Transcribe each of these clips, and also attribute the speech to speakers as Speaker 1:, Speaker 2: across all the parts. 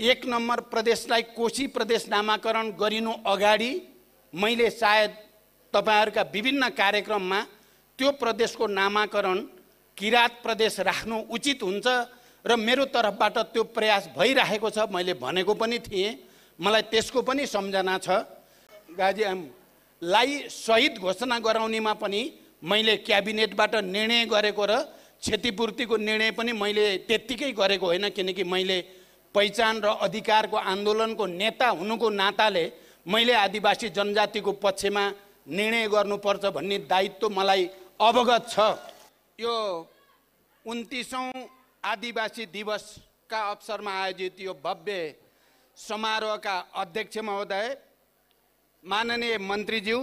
Speaker 1: एक नम्बर प्रदेशलाई कोशी प्रदेश नामाकरण गरिनु अगाडि मैले सायद तपाईँहरूका विभिन्न कार्यक्रममा त्यो प्रदेशको नामाकरण किरात प्रदेश राख्नु उचित हुन्छ र मेरो तर्फबाट त्यो प्रयास भइराखेको छ मैले भनेको पनि थिएँ मलाई त्यसको पनि सम्झना छ गाजी लाई सहित घोषणा गराउनेमा पनि मैले क्याबिनेटबाट निर्णय गरेको र क्षतिपूर्तिको निर्णय पनि मैले त्यत्तिकै गरेको होइन किनकि मैले पहिचान र अधिकारको आन्दोलनको नेता हुनुको नाताले मैले आदिवासी जनजातिको पक्षमा निर्णय गर्नुपर्छ भन्ने दायित्व मलाई अवगत छ यो उन्तिसौँ आदिवासी दिवसका अवसरमा आयोजित यो भव्य समारोहका अध्यक्ष महोदय माननीय मन्त्रीज्यू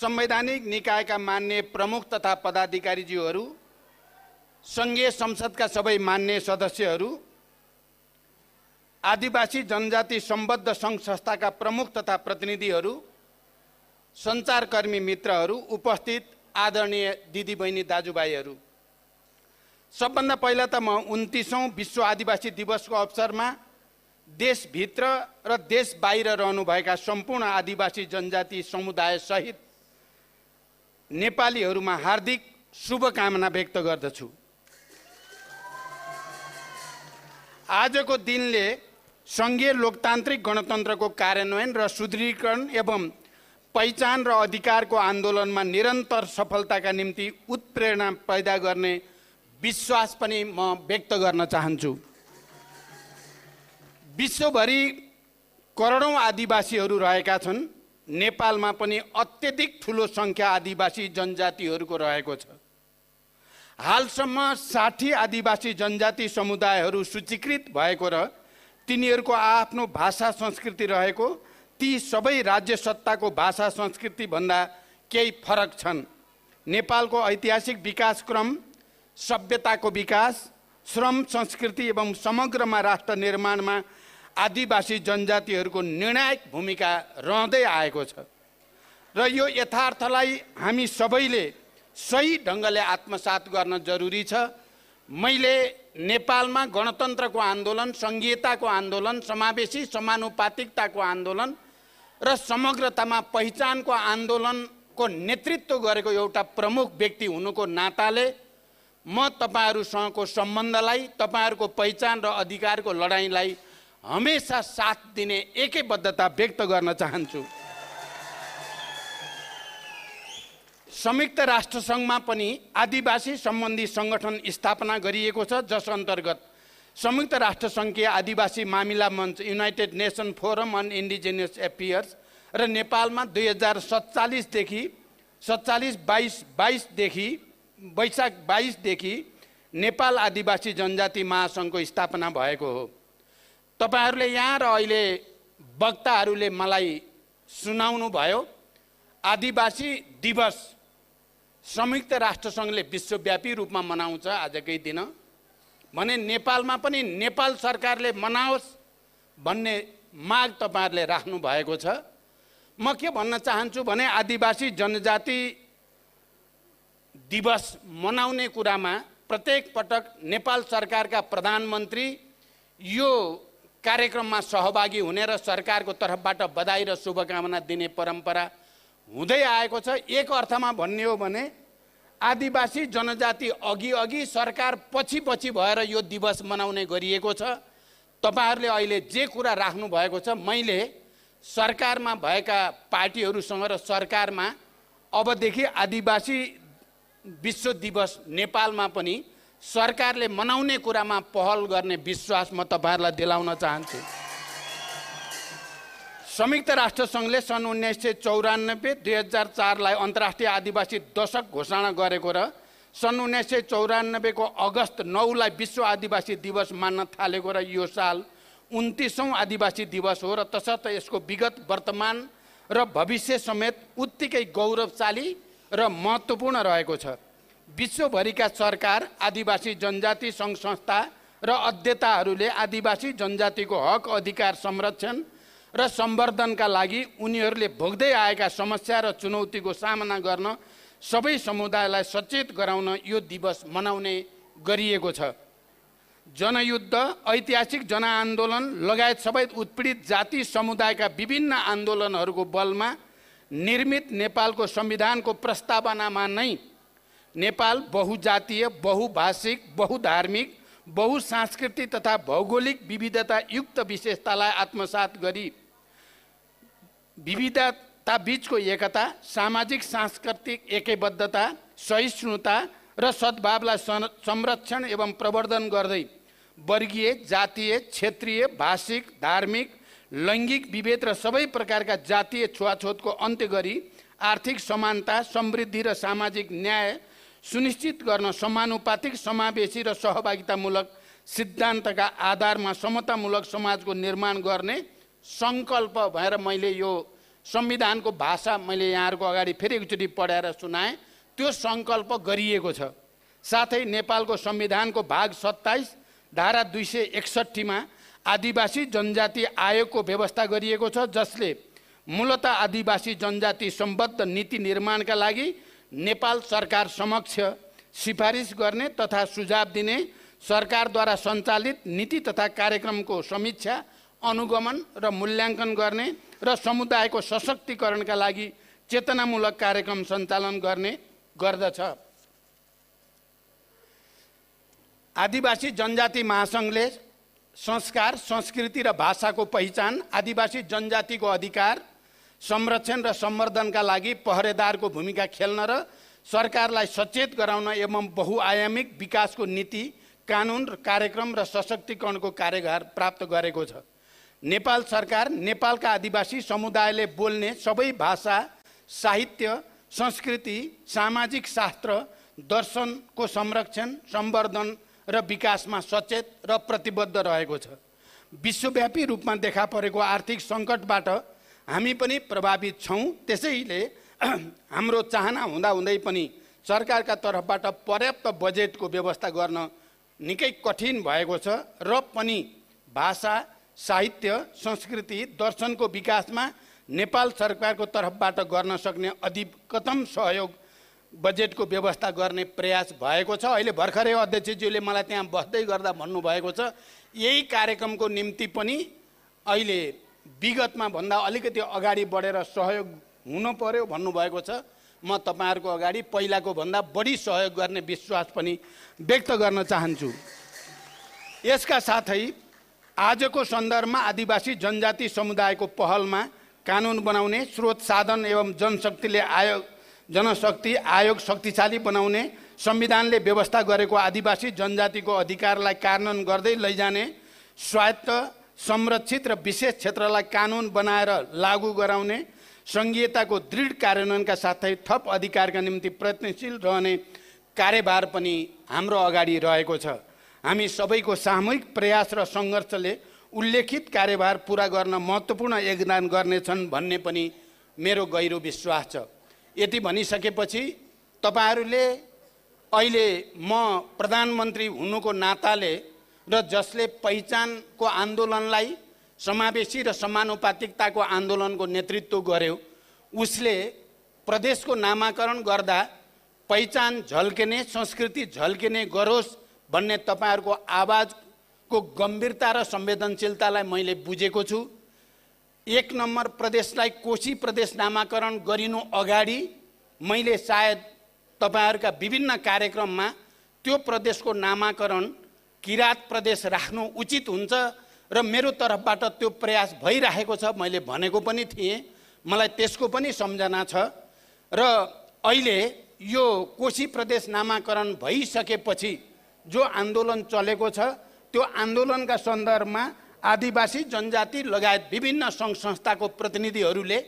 Speaker 1: संवैधानिक निकायका मान्य प्रमुख तथा पदाधिकारीज्यूहरू सङ्घीय संसदका सबै मान्य सदस्यहरू आदिवासी जनजाति सम्बद्ध सङ्घ संस्थाका प्रमुख तथा प्रतिनिधिहरू सञ्चारकर्मी मित्रहरू उपस्थित आदरणीय दिदीबहिनी दाजुभाइहरू सबभन्दा पहिला त म उन्तिसौँ विश्व आदिवासी दिवसको अवसरमा देशभित्र र देश बाहिर रहनुभएका सम्पूर्ण आदिवासी जनजाति समुदायसहित नेपालीहरूमा हार्दिक शुभकामना व्यक्त गर्दछु आजको दिनले सङ्घीय लोकतान्त्रिक गणतन्त्रको कार्यान्वयन र सुदृढीकरण एवं पहिचान र अधिकारको आन्दोलनमा निरन्तर सफलताका निम्ति उत्प्रेरणा पैदा गर्ने विश्वास पनि म व्यक्त गर्न चाहन्छु विश्वभरि करोडौँ आदिवासीहरू रहेका छन् नेपालमा पनि अत्यधिक ठुलो सङ्ख्या आदिवासी जनजातिहरूको रहेको छ हालसम्म साठी आदिवासी जनजाति समुदायहरू सूचीकृत भएको र तिनीहरूको आफ्नो भाषा संस्कृति रहेको ती सबै राज्य सत्ताको भाषा संस्कृतिभन्दा केही फरक छन् नेपालको ऐतिहासिक विकासक्रम सभ्यताको विकास श्रम संस्कृति एवं समग्रमा राष्ट्र निर्माणमा आदिवासी जनजातिहरूको निर्णायक भूमिका रहँदै आएको छ र यो यथार्थलाई हामी सबैले सही ढङ्गले आत्मसात गर्न जरुरी छ मैले नेपालमा गणतन्त्रको आन्दोलन सङ्घीयताको आन्दोलन समावेशी समानुपातिकताको आन्दोलन र समग्रतामा पहिचानको आन्दोलनको नेतृत्व गरेको एउटा प्रमुख व्यक्ति हुनुको नाताले म तपाईँहरूसँगको सम्बन्धलाई तपाईँहरूको पहिचान र अधिकारको लडाइँलाई हमेसा साथ दिने एकैबद्धता व्यक्त गर्न चाहन्छु संयुक्त राष्ट्रसङ्घमा पनि आदिवासी सम्बन्धी सङ्गठन स्थापना गरिएको छ जस अन्तर्गत संयुक्त राष्ट्रसङ्घीय आदिवासी मामिला मञ्च united nation forum on indigenous affairs र नेपालमा दुई हजार सत्तालिसदेखि सत्तालिस बाइस बाइसदेखि वैशाख बाइसदेखि नेपाल आदिवासी जनजाति महासङ्घको स्थापना भएको हो तपाईँहरूले यहाँ र अहिले वक्ताहरूले मलाई सुनाउनु भयो आदिवासी दिवस संयुक्त राष्ट्रसङ्घले विश्वव्यापी रूपमा मनाउँछ आजकै दिन भने नेपालमा पनि नेपाल सरकारले मनाओस् भन्ने माग तपाईँहरूले राख्नु भएको छ म के भन्न चाहन्छु भने आदिवासी जनजाति दिवस मनाउने कुरामा प्रत्येक पटक नेपाल सरकारका प्रधानमन्त्री यो कार्यक्रममा सहभागी हुने र सरकारको तर्फबाट बधाई र शुभकामना दिने परम्परा हुँदै आएको छ एक अर्थमा भन्ने हो भने आदिवासी जनजाति अघि अघि सरकार पछि पछि भएर यो दिवस मनाउने गरिएको छ तपाईँहरूले अहिले जे कुरा राख्नु भएको छ मैले सरकारमा भएका पार्टीहरूसँग र सरकारमा अबदेखि आदिवासी विश्व दिवस नेपालमा पनि सरकारले मनाउने कुरामा पहल गर्ने विश्वास म तपाईँहरूलाई दिलाउन चाहन्छु संयुक्त राष्ट्रसङ्घले सन् उन्नाइस सय चौरानब्बे दुई हजार चारलाई अन्तर्राष्ट्रिय आदिवासी दशक घोषणा गरेको र सन् उन्नाइस सय चौरानब्बेको अगस्त नौलाई विश्व आदिवासी दिवस मान्न थालेको र यो साल उन्तिसौँ आदिवासी दिवस हो र तसर्थ यसको विगत वर्तमान र भविष्य समेत उत्तिकै गौरवशाली र महत्त्वपूर्ण रहेको छ विश्वभरिका सरकार आदिवासी जनजाति सङ्घ संस्था र अध्यताहरूले आदिवासी जनजातिको हक अधिकार संरक्षण र सम्वर्धनका लागि उनीहरूले भोग्दै आएका समस्या र चुनौतीको सामना गर्न सबै समुदायलाई सचेत गराउन यो दिवस मनाउने गरिएको छ जनयुद्ध ऐतिहासिक जनआन्दोलन लगायत सबै उत्पीडित जाति समुदायका विभिन्न आन्दोलनहरूको बलमा निर्मित नेपालको संविधानको प्रस्तावनामा नै नेपाल बहुजातीय बहुभाषिक बहुधार्मिक बहुसांस्कृतिक तथा भौगोलिक विविधतायुक्त विशेषतालाई आत्मसात गरी विविधता विविधताबीचको एकता सामाजिक सांस्कृतिक एकैबद्धता सहिष्णुता र सद्भावलाई संरक्षण एवं प्रवर्धन गर्दै वर्गीय जातीय क्षेत्रीय भाषिक धार्मिक लैङ्गिक विभेद र सबै प्रकारका जातीय छुवाछुतको अन्त्य गरी आर्थिक समानता समृद्धि र सामाजिक न्याय सुनिश्चित गर्न समानुपातिक समावेशी र सहभागितामूलक सिद्धान्तका आधारमा समतामूलक समाजको निर्माण गर्ने सङ्कल्प भएर मैले यो संविधानको भाषा मैले यहाँहरूको अगाडि फेरि एकचोटि पढाएर सुनाएँ त्यो सङ्कल्प गरिएको छ साथै नेपालको संविधानको भाग सत्ताइस धारा दुई सय एकसट्ठीमा आदिवासी जनजाति आयोगको व्यवस्था गरिएको छ जसले मूलत आदिवासी जनजाति सम्बद्ध नीति निर्माणका लागि नेपाल सरकार समक्ष सिफारिस गर्ने तथा सुझाव दिने सरकारद्वारा सञ्चालित नीति तथा कार्यक्रमको समीक्षा अनुगमन र मूल्याङ्कन गर्ने र समुदायको सशक्तिकरणका लागि चेतनामूलक कार्यक्रम सञ्चालन गर्ने गर्दछ आदिवासी जनजाति महासङ्घले संस्कार संस्कृति र भाषाको पहिचान आदिवासी जनजातिको अधिकार संरक्षण र सम्वर्धनका लागि पहरेदारको भूमिका खेल्न र सरकारलाई सचेत गराउन एवं बहुआयामिक विकासको नीति कानुन र कार्यक्रम र सशक्तिकरणको कार्यभार प्राप्त गरेको छ नेपाल सरकार नेपालका आदिवासी समुदायले बोल्ने सबै भाषा साहित्य संस्कृति सामाजिक शास्त्र दर्शनको संरक्षण सम्वर्धन र विकासमा सचेत र प्रतिबद्ध रहेको छ विश्वव्यापी रूपमा देखा परेको आर्थिक सङ्कटबाट हामी पनि प्रभावित छौँ त्यसैले हाम्रो चाहना हुँदाहुँदै पनि सरकारका तर्फबाट पर्याप्त बजेटको व्यवस्था गर्न निकै कठिन भएको छ र पनि भाषा साहित्य संस्कृति दर्शनको विकासमा नेपाल सरकारको तर्फबाट गर्न सक्ने अधिकतम सहयोग बजेटको व्यवस्था गर्ने प्रयास भएको छ अहिले भर्खरै अध्यक्षज्यूले मलाई त्यहाँ बस्दै गर्दा भन्नुभएको छ यही कार्यक्रमको निम्ति पनि अहिले विगतमा भन्दा अलिकति अगाडि बढेर सहयोग हुनु पर्यो भन्नुभएको छ म तपाईँहरूको अगाडि पहिलाको भन्दा बढी सहयोग गर्ने विश्वास पनि व्यक्त गर्न चाहन्छु यसका साथै आजको सन्दर्भमा आदिवासी जनजाति समुदायको पहलमा कानुन बनाउने स्रोत साधन एवं जनशक्तिले आयोग जनशक्ति आयोग शक्तिशाली बनाउने संविधानले व्यवस्था गरेको आदिवासी जनजातिको अधिकारलाई कार्यान्वयन गर्दै लैजाने स्वायत्त संरक्षित र विशेष क्षेत्रलाई कानुन बनाएर लागू गराउने सङ्घीयताको दृढ कार्यान्वयनका साथै थप अधिकारका निम्ति प्रयत्नशील रहने कार्यभार पनि हाम्रो अगाडि रहेको छ हामी सबैको सामूहिक प्रयास र सङ्घर्षले उल्लेखित कार्यभार पुरा गर्न महत्त्वपूर्ण योगदान गर्नेछन् भन्ने पनि मेरो गहिरो विश्वास छ यति भनिसकेपछि तपाईँहरूले अहिले म प्रधानमन्त्री हुनुको नाताले र जसले पहिचानको आन्दोलनलाई समावेशी र समानुपातिकताको आन्दोलनको नेतृत्व गर्यो उसले प्रदेशको नामाकरण गर्दा पहिचान झल्किने संस्कृति झल्किने गरोस् भन्ने तपाईँहरूको आवाजको गम्भीरता र संवेदनशीलतालाई मैले बुझेको छु एक नम्बर प्रदेशलाई कोशी प्रदेश नामाकरण गरिनु अगाडि मैले सायद तपाईँहरूका विभिन्न कार्यक्रममा त्यो प्रदेशको नामाकरण किराँत प्रदेश राख्नु उचित हुन्छ र मेरो तर्फबाट त्यो प्रयास भइराखेको छ मैले भनेको पनि थिएँ मलाई त्यसको पनि सम्झना छ र अहिले यो कोशी प्रदेश नामाकरण भइसकेपछि जो आन्दोलन चलेको छ त्यो आन्दोलनका सन्दर्भमा आदिवासी जनजाति लगायत विभिन्न सङ्घ संस्थाको प्रतिनिधिहरूले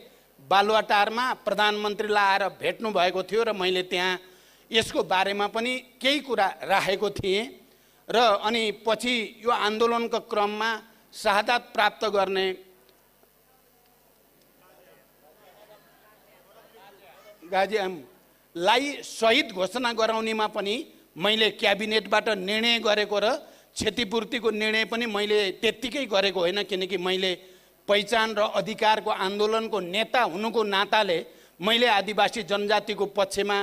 Speaker 1: बालुवाटारमा प्रधानमन्त्रीलाई आएर भेट्नु भएको थियो र मैले त्यहाँ यसको बारेमा पनि केही कुरा राखेको थिएँ र अनि पछि यो आन्दोलनको क्रममा साहदात प्राप्त गर्ने गाजी लाई सहित घोषणा गराउनेमा पनि मैले क्याबिनेटबाट निर्णय गरेको र क्षतिपूर्तिको निर्णय पनि मैले त्यत्तिकै गरेको होइन किनकि मैले पहिचान र अधिकारको आन्दोलनको नेता हुनुको नाताले मैले आदिवासी जनजातिको पक्षमा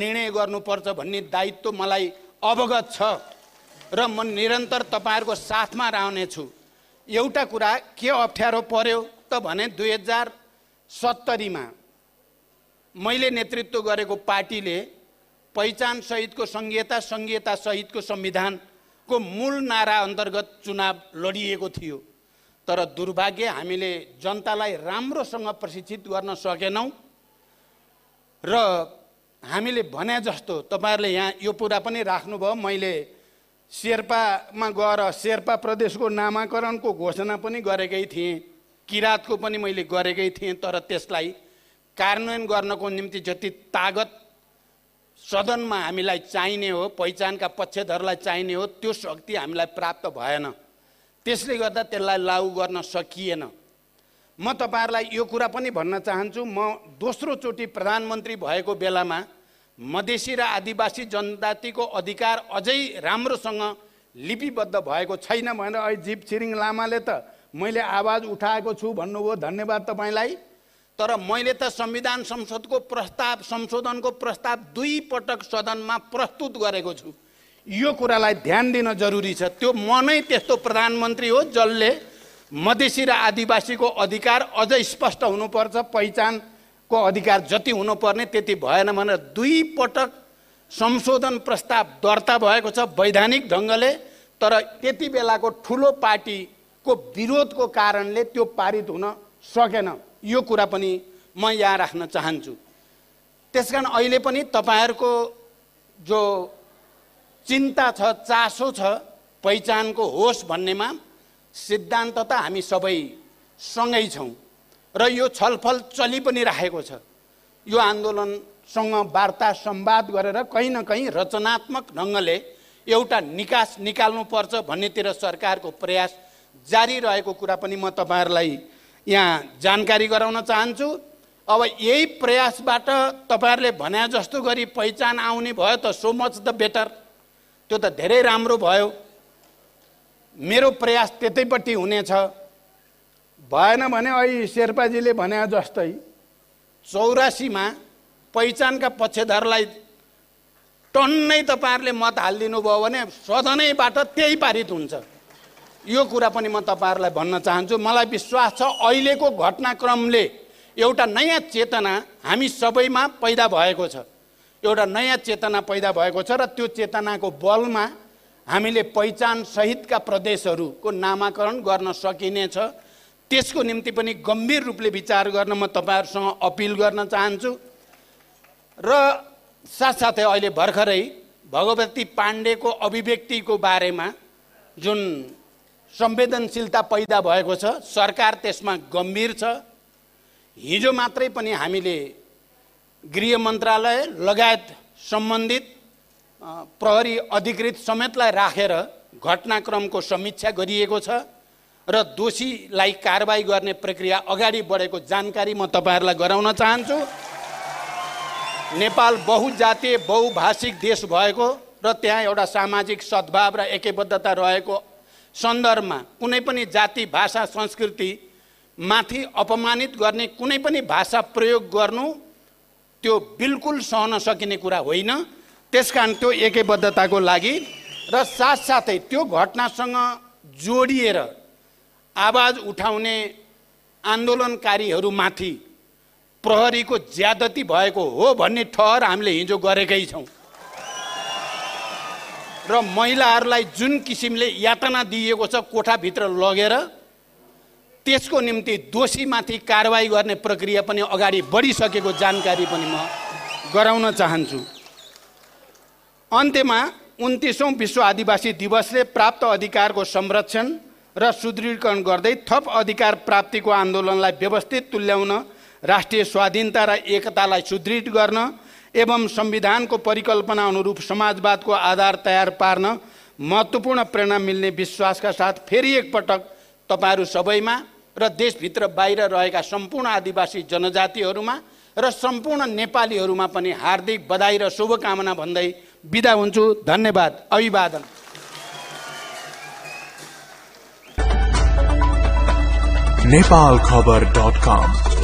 Speaker 1: निर्णय गर्नुपर्छ भन्ने दायित्व मलाई अवगत छ र म निरन्तर तपाईँहरूको साथमा रहनेछु एउटा कुरा के अप्ठ्यारो पर्यो त भने दुई हजार सत्तरीमा मैले नेतृत्व गरेको पार्टीले पहिचानसहितको सङ्घीयता सङ्घीयतासहितको संविधानको मूल नारा अन्तर्गत चुनाव लडिएको थियो तर दुर्भाग्य हामीले जनतालाई राम्रोसँग प्रशिक्षित गर्न सकेनौँ र हामीले भने जस्तो तपाईँहरूले यहाँ यो कुरा पनि राख्नुभयो मैले शेर्पामा गएर शेर्पा प्रदेशको नामाकरणको घोषणा पनि गरेकै थिएँ किराँतको पनि मैले गरेकै थिएँ तर त्यसलाई कार्यान्वयन गर्नको निम्ति जति तागत सदनमा हामीलाई चाहिने हो पहिचानका पक्षधरलाई चाहिने हो त्यो शक्ति हामीलाई प्राप्त भएन त्यसले गर्दा त्यसलाई लागु गर्न सकिएन म तपाईँहरूलाई यो कुरा पनि भन्न चाहन्छु म दोस्रोचोटि प्रधानमन्त्री भएको बेलामा मधेसी र आदिवासी जनजातिको अधिकार अझै राम्रोसँग लिपिबद्ध भएको छैन भनेर अहिले जीप छिरिङ लामाले त मैले आवाज उठाएको छु भन्नुभयो धन्यवाद तपाईँलाई तर मैले त संविधान संसदको प्रस्ताव संशोधनको प्रस्ताव दुई पटक सदनमा प्रस्तुत गरेको छु यो कुरालाई ध्यान दिन जरुरी छ त्यो म नै त्यस्तो प्रधानमन्त्री हो जसले मधेसी र आदिवासीको अधिकार अझ स्पष्ट हुनुपर्छ पहिचानको अधिकार जति हुनुपर्ने त्यति भएन भनेर दुई पटक संशोधन प्रस्ताव दर्ता भएको छ वैधानिक ढङ्गले तर त्यति बेलाको ठुलो पार्टीको विरोधको कारणले त्यो पारित हुन सकेन यो कुरा पनि म यहाँ राख्न चाहन्छु त्यस कारण अहिले पनि तपाईँहरूको जो चिन्ता छ चासो छ पहिचानको होस् भन्नेमा सिद्धान्त त हामी सबै सँगै छौँ र यो छलफल चलि पनि राखेको छ यो आन्दोलनसँग वार्ता संवाद गरेर कहीँ न कहीँ रचनात्मक ढङ्गले एउटा निकास निकाल्नुपर्छ भन्नेतिर सरकारको प्रयास जारी रहेको कुरा पनि म तपाईँहरूलाई यहाँ जानकारी गराउन चाहन्छु अब यही प्रयासबाट तपाईँहरूले भने जस्तो गरी पहिचान आउने भयो त सो मच द बेटर त्यो त धेरै राम्रो भयो मेरो प्रयास त्यतैपट्टि हुनेछ भएन भने अहिले शेर्पाजीले भने जस्तै चौरासीमा पहिचानका पक्षधरलाई टन्नै तपाईँहरूले मत हालिदिनु भयो भने सदनैबाट त्यही पारित हुन्छ यो कुरा पनि म तपाईँहरूलाई भन्न चाहन्छु मलाई विश्वास छ अहिलेको घटनाक्रमले एउटा नयाँ चेतना हामी सबैमा पैदा भएको छ एउटा नयाँ चेतना पैदा भएको छ र त्यो चेतनाको बलमा हामीले पहिचान सहितका प्रदेशहरूको नामाकरण गर्न सकिनेछ त्यसको निम्ति पनि गम्भीर रूपले विचार गर्न म तपाईँहरूसँग अपिल गर्न चाहन्छु र साथसाथै अहिले भर्खरै भगवती पाण्डेको अभिव्यक्तिको बारेमा जुन संवेदनशीलता पैदा भएको छ सरकार त्यसमा गम्भीर छ हिजो मात्रै पनि हामीले गृह मन्त्रालय लगायत सम्बन्धित प्रहरी अधिकृत समेतलाई राखेर रा, घटनाक्रमको समीक्षा गरिएको छ र दोषीलाई कारवाही गर्ने प्रक्रिया अगाडि बढेको जानकारी म तपाईँहरूलाई गराउन चाहन्छु नेपाल बहुजातीय बहुभाषिक देश भएको र त्यहाँ एउटा सामाजिक सद्भाव र एकबद्धता रहेको सन्दर्भमा कुनै पनि जाति भाषा संस्कृति माथि अपमानित गर्ने कुनै पनि भाषा प्रयोग गर्नु त्यो बिल्कुल सहन सकिने कुरा होइन कारण त्यो एकैबद्धताको लागि र साथसाथै त्यो घटनासँग जोडिएर आवाज उठाउने आन्दोलनकारीहरूमाथि प्रहरीको ज्यादती भएको हो भन्ने ठहर हामीले हिजो गरेकै छौँ र महिलाहरूलाई जुन किसिमले यातना दिइएको छ कोठाभित्र लगेर त्यसको निम्ति दोषीमाथि कारवाही गर्ने प्रक्रिया पनि अगाडि बढिसकेको जानकारी पनि म गराउन चाहन्छु अन्त्यमा उन्तिसौँ विश्व आदिवासी दिवसले प्राप्त अधिकारको संरक्षण र सुदृढीकरण गर्दै थप अधिकार प्राप्तिको आन्दोलनलाई व्यवस्थित तुल्याउन राष्ट्रिय स्वाधीनता र एकतालाई सुदृढ गर्न एवं संविधानको परिकल्पना अनुरूप समाजवादको आधार तयार पार्न महत्त्वपूर्ण प्रेरणा मिल्ने विश्वासका साथ फेरि एकपटक तपाईँहरू सबैमा र देशभित्र बाहिर रहेका सम्पूर्ण आदिवासी जनजातिहरूमा र सम्पूर्ण नेपालीहरूमा पनि हार्दिक बधाई र शुभकामना भन्दै बिदा हुन्छु धन्यवाद अभिवादन नेपाल खबर डट कम